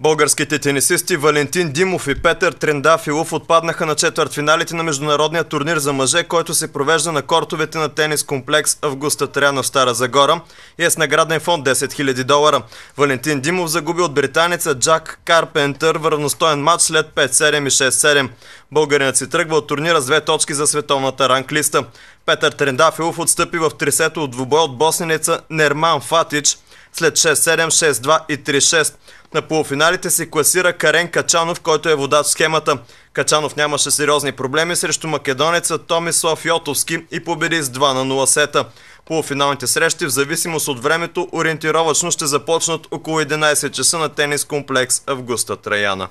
Българските тенисисти Валентин Димов и Петър Трендафилов отпаднаха на четвъртфиналите на международния турнир за мъже, който се провежда на кортовете на тенис комплекс Августа Трянов Стара Загора и е с награден фонд 10 000 долара. Валентин Димов загуби от британеца Джак Карпентър в равностоен матч след 5-7 и 6-7. Българинът си тръгва от турнира с две точки за световната ранглиста. Петър Трендафилов отстъпи в трисето от двубой от босненеца Нерман Фатич след 6-7, 6-2 и 3-6. На полуфиналите се класира Карен Качанов, който е водач в схемата. Качанов нямаше сериозни проблеми срещу македонеца Томислав Йотовски и победи с 2 на 0 сета. Полуфиналните срещи в зависимост от времето ориентировачно ще започнат около 11 часа на тенис комплекс Августа Траяна.